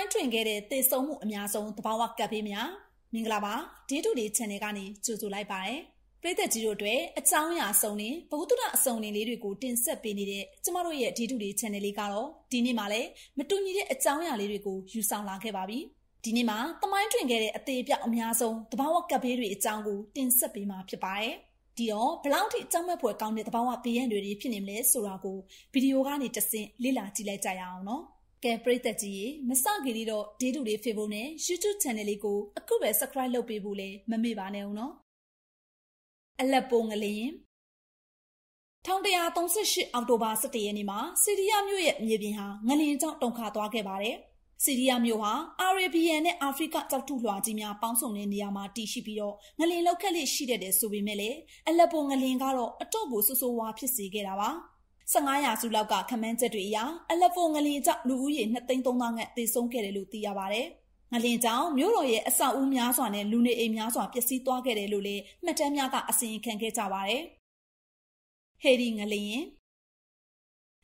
တိုင်းတွင်ခဲ့တဲ့သေဆုံးမှုအများဆုံးသဘာဝကပ်ဘေးများမင်္ဂလာပါဒီတူဒီ channel ကနေကြိုဆိုလိုက်ပါတယ်ပရိသတ်ကြီးတို့အတွက်အကြောင်းအရာစုံနဲ့ဗဟုသုတအစုံလေးတွေကိုတင်ဆက်ပေးနေတဲ့ကျမတို့ရဲ့ဒီတူဒီ channel လေးကတော့ဒီနေ့မှလည်းမတူညီတဲ့အကြောင်းအရာလေးတွေကိုယူဆောင်လာခဲ့ပါပြီဒီနေ့မှာသမိုင်းတွင်ခဲ့တဲ့အသေးပြောက်အများဆုံးသဘာဝကပ်ဘေးတွေအကြောင်းကိုတင်ဆက်ပေးမှာဖြစ်ပါတယ်ဒီတော့ဘလောက်ထိအကြောင်းမဲ့ဖွယ်ကောင်းတဲ့သဘာဝဘေးရန်တွေဖြစ်နေမလဲဆိုတာကိုဗီဒီယိုကနေတဆင့်လေ့လာကြည့်လိုက်ကြရအောင်နော်။ကဲပရိသတ်ကြီးရေမစခင်လေးတော့ဒေးတူတွေ Facebook နဲ့ YouTube Channel လေးကိုအခုပဲ Subscribe လုပ်ပေးဖို့လည်းမမေ့ပါနဲ့ဦးနော်အလက်ပိုငလင်1138အောက်တိုဘာ17ရက်နေ့မှာစီးရီးယားမြို့ရဲ့မြေပြင်ဟာငလင်ကြောင့်တုန်ခါသွားခဲ့ပါတယ်စီးရီးယားမြို့ဟာအာရေဗီယန်နဲ့အာဖရိကကြောက်ထုလွှာကြီးများပေါင်းစုံတဲ့နေရာမှာတည်ရှိပြီးတော့ငလင်လောက်ခက်လေးရှိတဲ့တယ်ဆိုပေမဲ့လည်းအလက်ပိုငလင်ကတော့အတော့ကိုဆူဆူဝါဖြစ်စေခဲ့တာပါ။15ရာစုလောက်ကခမန်းချက်တွေအရအလက်ဖို့ငလင်ကြောင့်လူဦးရေ2,300ငတ်သေဆုံးခဲ့တယ်လို့သိရပါဗျ။ငလင်ကြောင့်မြို့တော်ရဲ့အဆောက်အဦများစွာနဲ့လူနေအိမ်များစွာပျက်စီးသွားခဲ့တယ်လို့လည်းမှတ်တမ်းများကအစီရင်ခံခဲ့ကြပါဗျ။ဟေဒီငလင်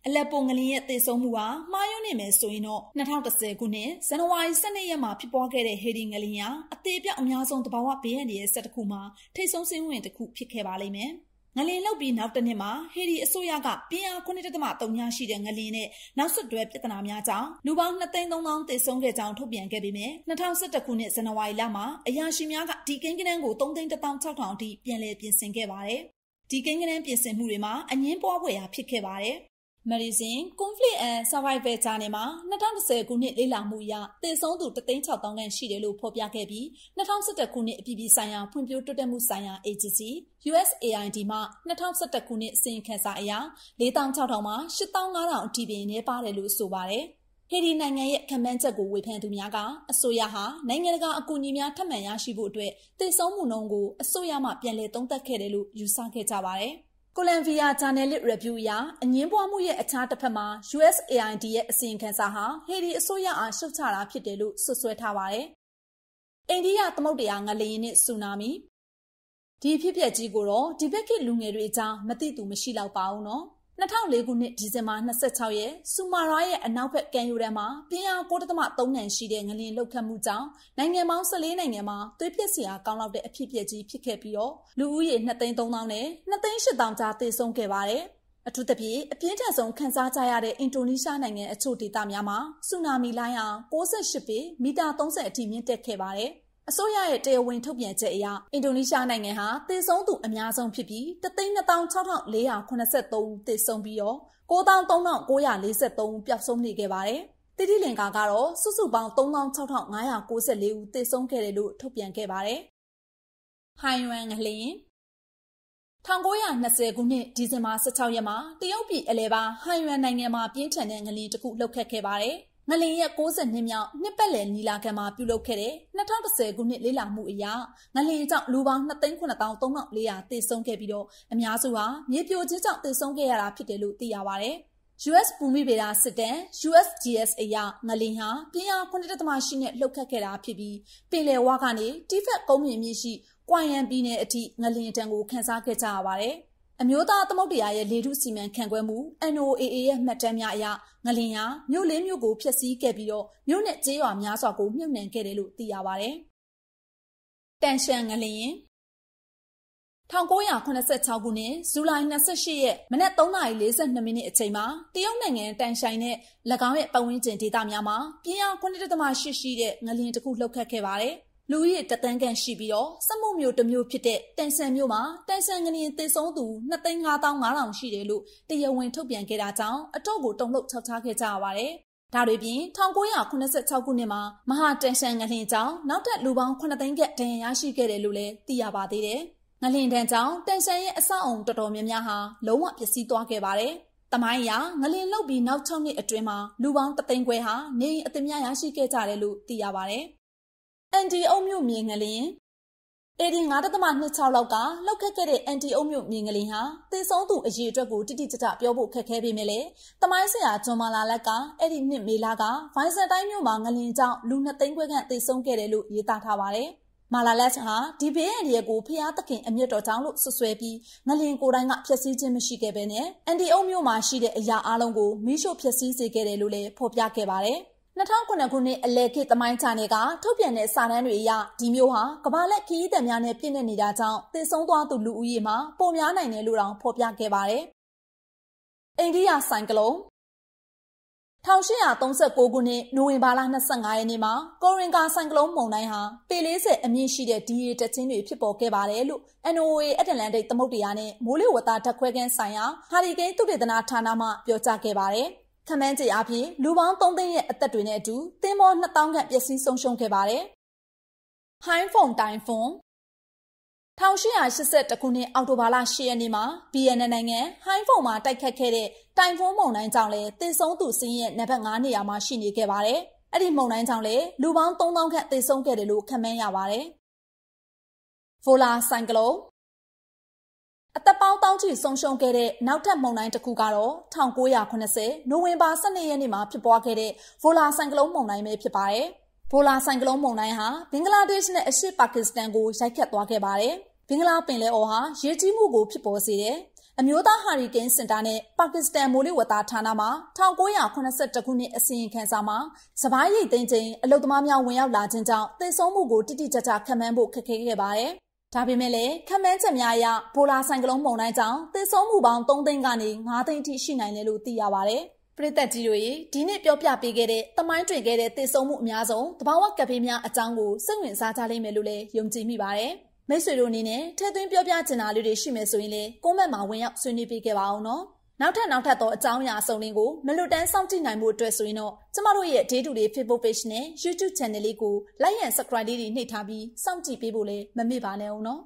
အလက်ပုံငလင်းရဲ့တည်ဆုံးမှုဟာမှားယွင်းနေမယ်ဆိုရင်တော့2010ခုနှစ်ဇန်နဝါရီ12ရက်မှာဖြစ်ပွားခဲ့တဲ့ဟေဒီငလင်းဟာအသေးပြောက်အများဆုံးတဘာဝဘေးအန္တရာယ်ဆက်တစ်ခုမှာထိတ်ဆုံးစင်းဝင်တစ်ခုဖြစ်ခဲ့ပါလိမ့်မယ်။ငလင်လောက်ပြီးနောက်တစ်နှစ်မှာဟေဒီအစိုးရကပြင်းအား9.3ညရှိတဲ့ငလင်နဲ့နောက်ဆက်တွဲပြဿနာများကြောင့်လူပေါင်း2,300သေဆုံးခဲ့ကြောင်းထုတ်ပြန်ခဲ့ပေမဲ့2011ခုနှစ်ဇန်နဝါရီလမှာအရာရှိများကဒီကိန်းကနန်းကို3,600အထိပြန်လည်ပြင်ဆင်ခဲ့ပါတယ်။ဒီကိန်းကနန်းပြင်ဆင်မှုတွေမှာအငင်းပွားဖွယ်ရာဖြစ်ခဲ့ပါတယ်။ Medicine Conflict and Survival ဂျာနယ်မှာ2010ခုနှစ်လေ့လာမှုအရတည်ဆုံးသူ36000ခန့်ရှိတယ်လို့ဖော်ပြခဲ့ပြီး2011ခုနှစ်အပြည်ပြည်ဆိုင်ရာဖွံ့ဖြိုးတိုးတက်မှုဆိုင်ရာ agency USAID မှ2011ခုနှစ်အစီရင်ခံစာအရ4600မှာ8500အထိပင်နေပါတယ်လို့ဆိုပါတယ်ဟေဒီနိုင်ငံရဲ့ခံမှန်းချက်ကိုဝေဖန်သူများကအစိုးရဟာနိုင်ငံတကာအကူအညီများထပ်မံရရှိဖို့အတွက်တည်ဆုံးမှုနှုန်းကိုအစိုးရမှပြန်လည်သုံးသပ်ခဲ့တယ်လို့ယူဆခဲ့ကြပါတယ်။ Columbia Journalistic Review အရအငင်းပွားမှုရဲ့အခြားတစ်ဖက်မှာ USAID ရဲ့အစီရင်ခံစာဟာဟေဒီအစိုးရအားရှုတ်ချတာဖြစ်တယ်လို့ဆွဆွဲထားပါတယ်။အိန္ဒိယသမုဒ္ဒရာငလျင်နဲ့ဆူနာမီဒီဖြစ်ပျက်ကြီးကိုတော့ဒီဘက်ကလူငယ်တွေအကြောင်းမသိသူမရှိတော့ပါဘူးနော်။2004ခုနှစ်ဒီဇင်ဘာ26ရက်ဆူမာရာရဲ့အနောက်ဘက်ကမ်းရိုးတန်းမှာပြင်းအား9.3နှံရှိတဲ့ငလျင်လှုပ်ခတ်မှုကြောင့်နိုင်ငံပေါင်း14နိုင်ငံမှာသွေးပြက်စရာကောင်းလောက်တဲ့အဖြစ်အပျက်ကြီးဖြစ်ခဲ့ပြီးတော့လူဦးရေ23000နဲ့28000ကြားသေဆုံးခဲ့ပါတယ်။အထူးသဖြင့်အပြင်းထန်ဆုံးခံစားကြရတဲ့အင်ဒိုနီးရှားနိုင်ငံအချို့ဒေသများမှာဆူနာမီလိုင်းအောင်68ပေမီတာ30အထိမြင့်တက်ခဲ့ပါတယ်။အစိုးရရဲ့တရားဝင်ထုတ်ပြန်ချက်အရအင်ဒိုနီးရှားနိုင်ငံဟာသေဆုံးသူအများဆုံးဖြစ်ပြီး326,483ဦးသေဆုံးပြီးတော့93,943ဦးပျောက်ဆုံးနေခဲ့ပါတယ်။တိတိလင်္ကာကတော့စုစုပေါင်း36,594ဦးသေဆုံးခဲ့တယ်လို့ထုတ်ပြန်ခဲ့ပါတယ်။ဟိုင်ယွမ်ငလင်1920ခုနှစ်ဒီဇင်ဘာ16ရက်မှာတရုတ်ပြည်အလဲပါဟိုင်ယွမ်နိုင်ငံမှာပြင်းထန်တဲ့ငလျင်တစ်ခုလှုပ်ခတ်ခဲ့ပါတယ်။ငလင်ရဲ့62မြောက်နှစ်ပတ်လည်ညီလာခံမှာပြုလုပ်ခဲ့တဲ့2010ခုနှစ်လေးလာမှုအရငလင်ကြောင့်လူပေါင်း2,93,400သေဆုံးခဲ့ပြီးတော့အများစုဟာမြေပြိုခြင်းကြောင့်သေဆုံးခဲ့ရတာဖြစ်တယ်လို့သိရပါဗျ။ US ဘူမိဗေဒစစ်တမ်း USGS အရငလင်ဟာပြင်းအား9.8နဲ့လှုပ်ခတ်ခဲ့တာဖြစ်ပြီးပင်လယ်ဝါကနေတိဖက်ကုန်းမြင့်မြင့်ရှိကွိုင်ယန်ပြည်နယ်အထိငလင်တံကိုခန်းစားခဲ့ကြရပါတယ်။အမျိုးသားသမုတ်တရားရဲ့လေထုစီမံခန့်ခွဲမှု NOAA ရဲ့မှတ်တမ်းများအရငလင်ရမြို့လေးမြို့ကိုဖျက်ဆီးခဲ့ပြီးတော့မြို့နဲ့ကျေးရွာများစွာကိုမြုပ်နှံခဲ့တယ်လို့သိရပါဗျ။တန်ရှန်ငလင်ရင်1986ခုနှစ်ဇူလိုင်28ရက်မနက်3:42မိနစ်အချိန်မှာတရုတ်နိုင်ငံတန်ရှိုင်နဲ့၎င်းရဲ့ပတ်ဝန်းကျင်ဒေသများမှာပြင်းအား9.8ရှိတဲ့ငလျင်တစ်ခုလှုပ်ခတ်ခဲ့ပါတယ်။လူဦးရေတသန်းခန့်ရှိပြီးတော့စမှုမျိုးတစ်မျိုးဖြစ်တဲ့တန်ဆန်မျိုးမှာတန်ဆန်ငလျင်သေဆုံးသူ2,500,000ရှိတယ်လို့တရားဝင်ထုတ်ပြန်ခဲ့တာကြောင့်အတော့ကိုတုံ့လုပ်ချောက်ချခဲ့ကြရပါတယ်။ဒါတွေပြင်1986ခုနှစ်မှာမဟာတန်ဆန်ငလျင်ကြောင့်နောက်ထပ်လူပေါင်း9သိန်းခန့်ဒဏ်ရာရရှိခဲ့တယ်လို့လည်းသိရပါသေးတယ်။ငလျင်တန်ကြောင့်တန်ဆန်ရဲ့အဆောက်အုံတော်တော်များများဟာလုံးဝပျက်စီးသွားခဲ့ပါတယ်။။တမိုင်းရာငလင်လောက်ပြီးနောက်6နှစ်အတွင်းမှာလူပေါင်းတသိန်းခွဲဟာနေအသမြရရှိခဲ့ကြတယ်လို့သိရပါဗျအန်တီအုံမြို့မြေငလျင်အေဒီ9.26လောက်ကလောက်ခဲ့ခဲ့တဲ့အန်တီအုံမြို့မြေငလျင်ဟာသေဆုံးသူအရေအတွက်ကိုတိတိကျကျပြောဖို့ခက်ခဲပေမဲ့လည်းတမိုင်းဆရာဂျွန်မာလာလက်ကအဲ့ဒီနှစ်မေလကဗိုင်းဆန်တိုင်းမြို့မှာငလျင်ကြောင့်လူနှစ်သိန်းခွဲခန့်သေဆုံးခဲ့တယ်လို့យေတာထားပါတယ်။မာလာလက်ဟာဒီဘေးအန္တရာယ်ကိုဖျားသခင်အမြတ်တော်ကြောင့်လို့ဆွဆွဲပြီးငလင်ကိုတိုင်းကဖျက်ဆီးခြင်းမရှိခဲ့ဘဲနဲ့အန်တီအုံမျိုးမှာရှိတဲ့အရာအလုံးကိုမီးရှို့ဖျက်ဆီးစေခဲ့တယ်လို့လည်းဖော်ပြခဲ့ပါတယ်။2009ခုနှစ်အလယ်ခေတ်သမိုင်းချနယ်ကထုတ်ပြန်တဲ့စာတမ်းတွေအရဒီမျိုးဟာကမ္ဘာလက်ခရီးသည်များနဲ့ပြည့်နေနေတာကြောင့်သေဆုံးသွားသူလူဦးရေမှာပိုများနိုင်တယ်လို့တောင်ဖော်ပြခဲ့ပါတယ်။အိန္ဒိယဆိုင်ကလုန်း1836ခုနှစ်နိုဝင်ဘာလ25ရက်နေ့မှာကိုရင်ကာဆိုင်ကလုန်းမုန်တိုင်းဟာပေ40အမြင့်ရှိတဲ့ဒီရေတချင်းတွေဖြစ်ပေါ်ခဲ့ပါတယ်လို့ NOAA အတ္တလန္တိတ်သမုတ်တရားနဲ့မိုးလေဝသဓာတ်ခွဲခန်းဆိုင်ရာဟာရီကိန်းသုတေသနဌာနမှပြောကြားခဲ့ပါတယ်။။ခမန်းကြေအဖြစ်လူပေါင်း3သိန်းရဲ့အသက်တွေနဲ့အတူသင်းမော2000ခန့်ပျက်စီးဆုံးရှုံးခဲ့ပါတယ်။ Hindphone Typhoon 1881ခုနှစ်အောက်တိုဘာလ10ရက်နေ့မှာ BNN နိုင်ငံဟိုင်းဖုန်မှာတိုက်ခတ်ခဲ့တဲ့တိုင်ဖွန်းမုန်တိုင်းကြောင့်လည်းတင်ဆုံးသူစင်းရဲ့နံပါတ်9နေရာမှာရှိနေခဲ့ပါတယ်။အဲ့ဒီမုန်တိုင်းကြောင့်လည်းလူပေါင်း3000ခန့်တင်ဆုံးခဲ့တယ်လို့ခန့်မှန်းရပါတယ်။ဗိုလာဆိုင်ကလုန်းအသက်ပေါင်းတောင်းချီဆုံးရှုံးခဲ့တဲ့နောက်ထပ်မုန်တိုင်းတစ်ခုကတော့1980နိုဝင်ဘာ12ရက်နေ့မှာဖြစ်ပွားခဲ့တဲ့ဗိုလာဆိုင်ကလုန်းမုန်တိုင်းပဲဖြစ်ပါတယ်။ဗိုလာဆိုင်ကလုန်းမုန်တိုင်းဟာဘင်္ဂလားဒေ့ရှ်နဲ့အရှေ့ပါကစ္စတန်ကိုရိုက်ခတ်သွားခဲ့ပါတယ်။ဘင်္ဂလားပင်လယ်အော်ဟာရေကြီးမှုကိုဖြစ်ပေါ်စေတယ်။အမျိုးသားဟာရီကိန်းစင်တာနဲ့ပါကစ္စတန်မိုးလေဝသဌာနမှ1982ခုနှစ်အစီရင်ခံစာမှာစပိုင်းရိတ်သိမ်းချိန်အလုသမားများဝင်ရောက်လာခြင်းကြောင့်သေဆုံးမှုကိုတိတိကျကျခံမှန်းဖို့ခက်ခဲခဲ့ပါတယ်။ဒါပေမဲ့လည်းခမန်းချက်များအရပိုလာဆိုင်ကလုန်းမုန်တိုင်းကြောင့်သေဆုံးမှုပေါင်း3သိန်းကနေ5သိန်းအထိရှိနိုင်တယ်လို့သိရပါဗျ။ပရိသတ်ကြီးတို့ရေဒီနေ့ပြောပြပေးခဲ့တဲ့တမိုင်းတွေခဲ့တဲ့သေဆုံးမှုအများဆုံးတဘာဝကဖေးများအကြောင်းကိုစိတ်ဝင်စားကြလိမ့်မယ်လို့လည်းယုံကြည်မိပါတယ်။မိတ်ဆွေတို့အနေနဲ့ထည့်သွင်းပြောပြချင်တာလေးတွေရှိမယ်ဆိုရင်လည်းကွန်မန့်မှာဝင်ရောက်ဆွေးနွေးပေးခဲ့ပါအောင်နော်။နောက်ထပ်နောက်ထပ်သောအကြောင်းအရာစုံလင်ကိုမလွတ်တမ်းစောင့်ကြည့်နိုင်မှုအတွက်ဆိုရင်တော့ကျမတို့ရဲ့ Day to Day Facebook Page နဲ့ YouTube Channel လေးကို Like and Subscribe လေးတွေနှိပ်ထားပြီးစောင့်ကြည့်ပေးဖို့လည်းမမေ့ပါနဲ့အောင်နော်